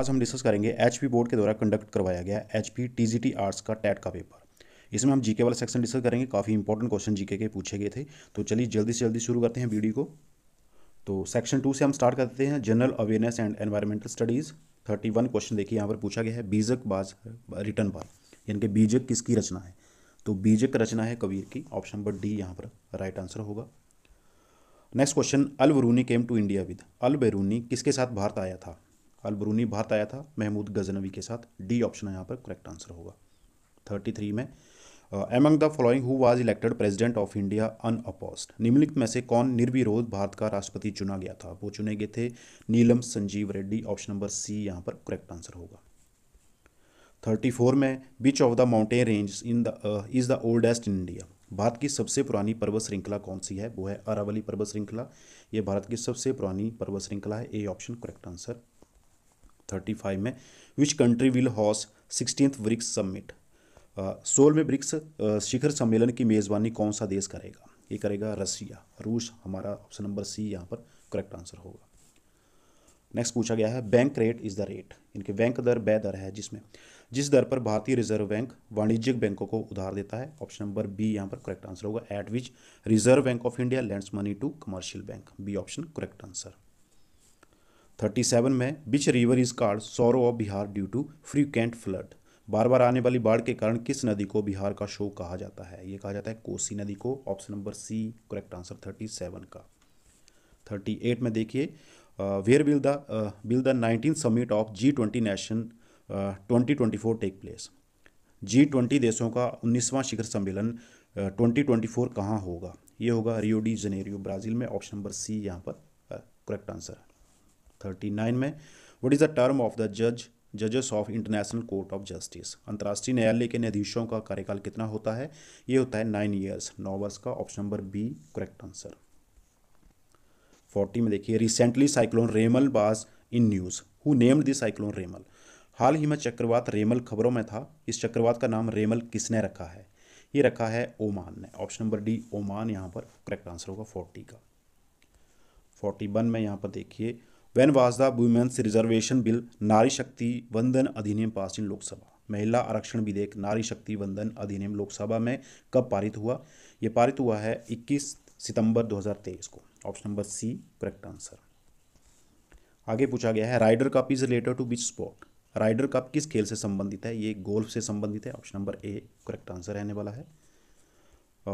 आज हम डिस्कस करेंगे एच बोर्ड के द्वारा कंडक्ट करवाया गया एच पी टी आर्ट्स का टैट का पेपर इसमें हम जीके वाला सेक्शन डिस्कस करेंगे काफ़ी इंपॉर्टेंट क्वेश्चन जीके के पूछे गए थे तो चलिए जल्दी से जल्दी शुरू करते हैं वीडियो को तो सेक्शन टू से हम स्टार्ट करते हैं general awareness and environmental studies thirty one question देखिए यहाँ पर पूछा गया है बीजक बाज रिटर्न पर यानी कि बीजक किसकी रचना है तो बीजक रचना है कबीर की ऑप्शन नंबर डी यहाँ पर राइट आंसर होगा next question Al Biruni came to India with Al Biruni किसके साथ भारत आया था अलबरूनी भारत आया था महमूद गजनवी के साथ डी ऑप्शन यहाँ पर करेक्ट आंसर होगा थर्टी थ्री में among the following who was elected president of India unopposed निम्नलिखित में से कौन निर्विरोध भारत का राष्ट्रपति चुना गया था वो चुने गए थे Neelam Sanjiva Reddy option number C यहाँ पर करेक्ट आंसर होगा थर्टी फोर में which of the mountain range in the is the oldest in India Bharat की सबसे पुरानी पर्वत श्रृंखला कौन सी है वो है अरावली पर्वत श्रृंखला ये भारत की सबसे पुरानी पर्वत श्रृंखला है A option correct answer thirty five में which country will host sixteen BRICS summit सोल में ब्रिक्स शिखर सम्मेलन की मेज़बानी कौन सा देश करेगा ये करेगा रसिया रूस हमारा ऑप्शन नंबर सी यहाँ पर करेक्ट आंसर होगा नेक्स्ट पूछा गया है bank rate is the rate इनके बैंक दर बै दर है जिसमें जिस दर पर भारतीय रिजर्व बैंक वाणिज्यिक बैंकों को उधार देता है ऑप्शन नंबर बी यहाँ पर करेक्ट आंसर होगा at which Reserve Bank of India lends money to commercial bank B option correct answer thirty seven में which river is called sorrow of Bihar due to frequent flood बार बार आने वाली बाढ़ के कारण किस नदी को बिहार का शो कहा जाता है ये कहा जाता है कोसी नदी को option number C correct answer thirty seven का थर्टी एट में देखिए where will the will the nineteen summit of G twenty nation twenty twenty four take place G twenty देशों का उन्नीसवां शिखर सम्मेलन ट्वेंटी ट्वेंटी फोर कहाँ होगा ये होगा रियो डी जनेरियो ब्राज़ील में ऑप्शन नंबर सी यहाँ पर करेक्ट आंसर है थर्टी नाइन में what is the term of the जज जजेस of international court of justice अंतर्राष्ट्रीय न्यायालय के न्यायाधीशों का कार्यकाल कितना होता है ये होता है नाइन ईयर्स नौ वर्ष का option number B correct answer forty में देखिए recently cyclone Remal was in news who named the cyclone Remal हाल ही में चक्रवात रेमल खबरों में था इस चक्रवात का नाम रेमल किसने रखा है ये रखा है ओमान ने ऑप्शन नंबर डी ओमान यहाँ पर करेक्ट आंसर होगा फोर्टी का फोर्टी वन में यहाँ पर देखिए when was the women's reservation bill Nari Shakti वंदन अधिनियम पास इन लोकसभा महिला आरक्षण विधेयक नारी शक्ति वंदन अधिनियम लोकसभा में कब पारित हुआ ये पारित हुआ है 21 सितंबर 2023 को option number C correct answer आगे पूछा गया है Ryder cup is related to which sport Ryder cup किस खेल से संबंधित है ये गोल्फ से संबंधित है option number A correct answer रहने वाला है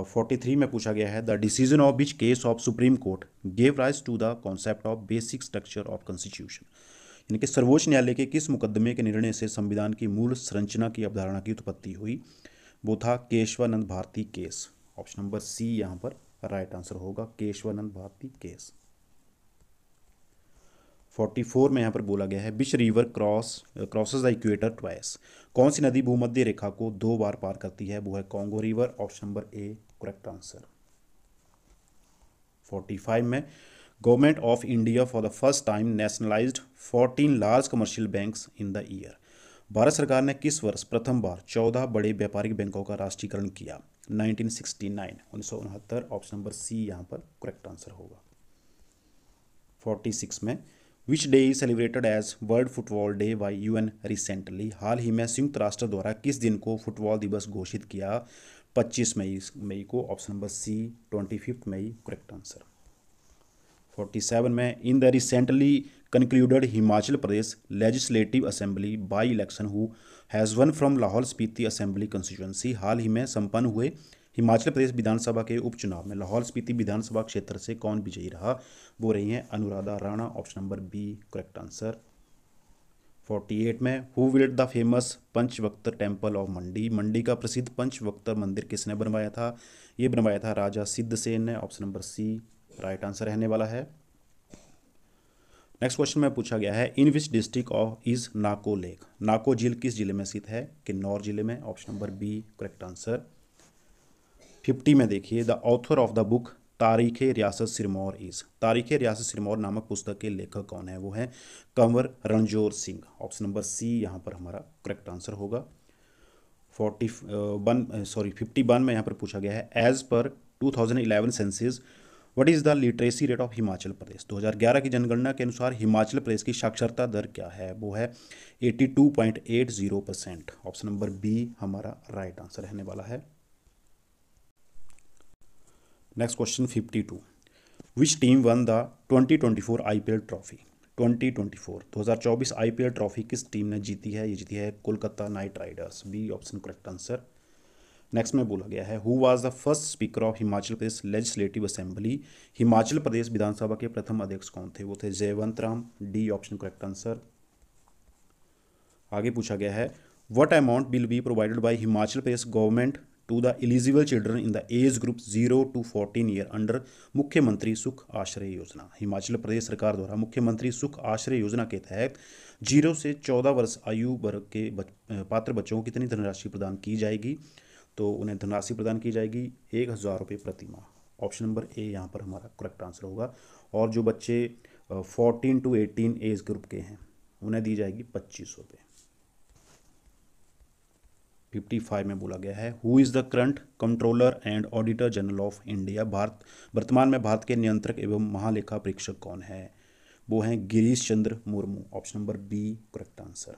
फोर्टी uh, थ्री में पूछा गया है the decision of which case of Supreme Court gave rise to the concept of basic structure of constitution यानी कि सर्वोच्च न्यायालय के किस मुकदमे के निर्णय से संविधान की मूल संरचना की अवधारणा की उत्पत्ति हुई वो था Kesavananda Bharati case option number C यहाँ पर राइट आंसर होगा Kesavananda Bharati case forty four में यहाँ पर बोला गया है which river cross crosses the equator twice कौन सी नदी भूमध्य रेखा को दो बार पार करती है वो है Congo river option number A correct answer 45 में government of India for the first time nationalised 14 large commercial banks in the year Bharat सरकार ने किस वर्ष प्रथम बार 14 बड़े व्यापारिक बैंकों का राष्ट्रीयकरण किया 1969 1969 ऑप्शन नंबर सी यहाँ पर करेक्ट आंसर होगा 46 में which day is celebrated as world football day by UN recently हाल ही में संयुक्त राष्ट्र द्वारा किस दिन को फुटबॉल दिवस घोषित किया पच्चीस मई मई को option number C twenty fifth May correct answer forty seven में in the recently concluded Himachal Pradesh legislative assembly by election who has won from Lahaul Spiti assembly constituency हाल ही में संपन्न हुए हिमाचल प्रदेश विधानसभा के उपचुनाव में लाहौल स्पीति विधानसभा क्षेत्र से कौन विजयी रहा वो रही हैं Anuradha Rana option number B correct answer forty eight में who built the famous Panchvaktra temple of Mandi Mandi का प्रसिद्ध पंचवक्तर मंदिर किसने बनवाया था ये बनवाया था राजा सिद्ध सेन ने option number C right answer रहने वाला है नेक्स्ट क्वेश्चन में पूछा गया है in which district of is Nako lake Nako झील किस जिले में स्थित है किन्नौर जिले में option number B correct answer fifty में देखिए the author of the book Tarikh Riyasat Sirmaur is तारीख़ रियासत सिरमौर नामक पुस्तक के लेखक कौन है वो है Kanwar Ranjor Singh option number C यहाँ पर हमारा करेक्ट आंसर होगा forty one sorry fifty one में यहाँ पर पूछा गया है as per two thousand eleven census what is the literacy rate of Himachal Pradesh 2011 की जनगणना के अनुसार हिमाचल प्रदेश की साक्षरता दर क्या है वो है 82.80 परसेंट ऑप्शन नंबर बी हमारा राइट आंसर रहने वाला है next question fifty two which team won the twenty twenty four I P L trophy twenty twenty four दो हज़ार चौबीस आई पी एल ट्रॉफी किस टीम ने जीती है ये जीती है Kolkata Knight Riders B option correct answer next में बोला गया है who was the first speaker of Himachal Pradesh legislative Assembly Himachal प्रदेश विधानसभा के प्रथम अध्यक्ष कौन थे वो थे Jaywant Ram D option correct answer आगे पूछा गया है what amount will be provided by Himachal Pradesh government to the eligible children in the age group zero to fourteen year under मुख्यमंत्री सुख आश्रय योजना हिमाचल प्रदेश सरकार द्वारा मुख्यमंत्री सुख आश्रय योजना के तहत जीरो से चौदह वर्ष आयु वर्ग के बच, पात्र बच्चों को कितनी धनराशि प्रदान की जाएगी तो उन्हें धनराशि प्रदान की जाएगी एक हज़ार रुपये प्रतिमा ऑप्शन नंबर ए यहाँ पर हमारा करेक्ट आंसर होगा और जो बच्चे fourteen to eighteen age group के हैं उन्हें दी जाएगी पच्चीस रुपये 1955 में बोला गया है who is the current controller and auditor general of India Bharat वर्तमान में भारत के नियंत्रक एवं महालेखा परीक्षक कौन है वो हैं Girish Chandra Murmu option number B correct answer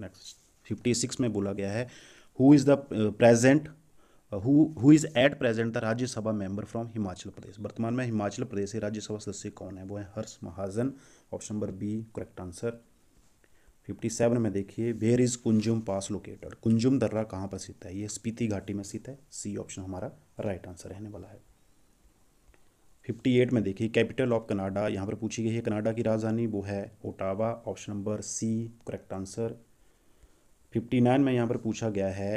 next fifty six में बोला गया है who is the present who is at present the Rajya Sabha member from Himachal Pradesh वर्तमान में हिमाचल प्रदेश के राज्यसभा सदस्य कौन है वो है Harsh Mahajan option number B correct answer fifty seven में देखिए where is Kunzum pass located Kunzum दर्रा कहाँ पर स्थित है ये स्पीति घाटी में स्थित है सी ऑप्शन हमारा राइट आंसर रहने वाला है फिफ्टी एट में देखिए कैपिटल ऑफ कनाडा यहाँ पर पूछी गई है कनाडा की राजधानी वो है Ottawa option number C correct answer fifty nine में यहाँ पर पूछा गया है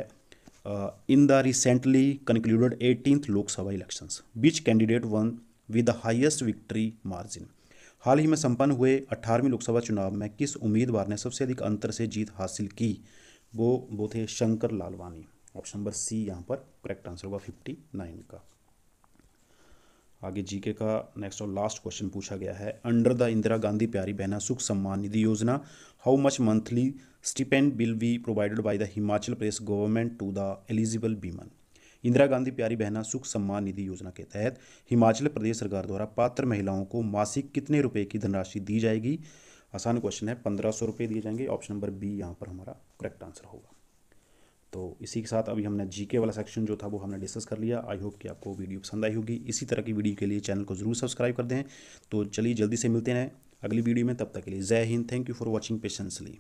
in the recently concluded eighteenth Lok Sabha elections which candidate won with the highest victory margin हाल ही में संपन्न हुए 18वीं लोकसभा चुनाव में किस उम्मीदवार ने सबसे अधिक अंतर से जीत हासिल की वो वो थे Shankar Lalwani option number C यहाँ पर करेक्ट आंसर होगा फिफ्टी नाइन का आगे जीके का नेक्स्ट और लास्ट क्वेश्चन पूछा गया है अंडर द इंदिरा गांधी प्यारी बहना सुख Samman Nidhi Yojana how much monthly stipend will be provided by the Himachal Pradesh government to the eligible women Indira Gandhi Pyari Behna सुख सम्मान निधि योजना के तहत हिमाचल प्रदेश सरकार द्वारा पात्र महिलाओं को मासिक कितने रुपए की धनराशि दी जाएगी आसान क्वेश्चन है पंद्रह सौ रुपये दिए जाएंगे ऑप्शन नंबर बी यहाँ पर हमारा करेक्ट आंसर होगा तो इसी के साथ अभी हमने जीके वाला सेक्शन जो था वो हमने डिस्कस कर लिया आई होप कि आपको वीडियो पसंद आई होगी इसी तरह की वीडियो के लिए चैनल को जरूर सब्सक्राइब कर दें तो चलिए जल्दी से मिलते हैं अगली वीडियो में तब तक के लिए जय हिंद thank you for watching patiently